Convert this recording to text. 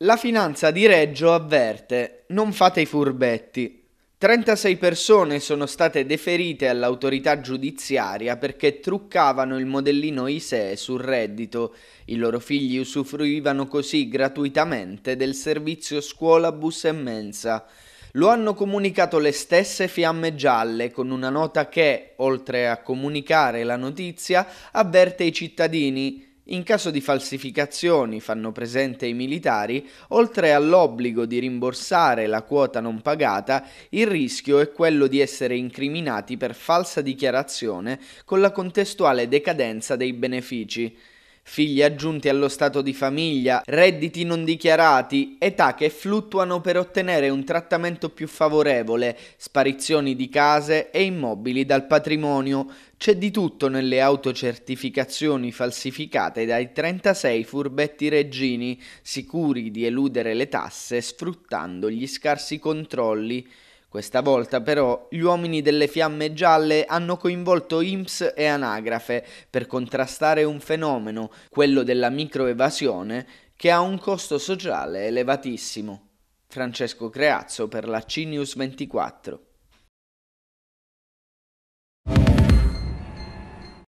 La finanza di Reggio avverte, non fate i furbetti. 36 persone sono state deferite all'autorità giudiziaria perché truccavano il modellino ISEE sul reddito. I loro figli usufruivano così gratuitamente del servizio scuola bus e mensa. Lo hanno comunicato le stesse Fiamme Gialle con una nota che, oltre a comunicare la notizia, avverte i cittadini in caso di falsificazioni, fanno presente i militari, oltre all'obbligo di rimborsare la quota non pagata, il rischio è quello di essere incriminati per falsa dichiarazione con la contestuale decadenza dei benefici figli aggiunti allo stato di famiglia, redditi non dichiarati, età che fluttuano per ottenere un trattamento più favorevole, sparizioni di case e immobili dal patrimonio. C'è di tutto nelle autocertificazioni falsificate dai 36 furbetti reggini, sicuri di eludere le tasse sfruttando gli scarsi controlli. Questa volta però gli uomini delle fiamme gialle hanno coinvolto IMSS e anagrafe per contrastare un fenomeno, quello della microevasione, che ha un costo sociale elevatissimo. Francesco Creazzo per la CNews 24.